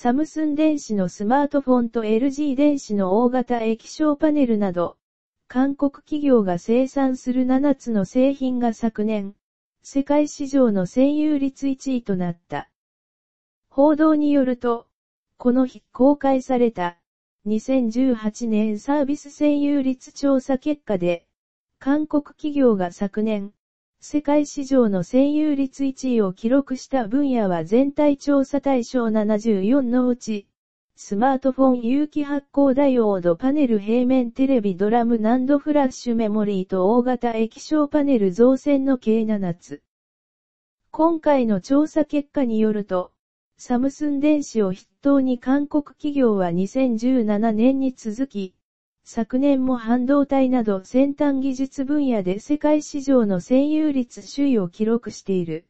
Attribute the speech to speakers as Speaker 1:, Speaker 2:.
Speaker 1: サムスン電子のスマートフォンと LG 電子の大型液晶パネルなど、韓国企業が生産する7つの製品が昨年、世界市場の占有率1位となった。報道によると、この日公開された、2018年サービス占有率調査結果で、韓国企業が昨年、世界市場の占有率1位を記録した分野は全体調査対象74のうち、スマートフォン有機発光ダイオードパネル平面テレビドラムナンドフラッシュメモリーと大型液晶パネル造船の計7つ。今回の調査結果によると、サムスン電子を筆頭に韓国企業は2017年に続き、昨年も半導体など先端技術分野で世界市場の占有率首位を記録している。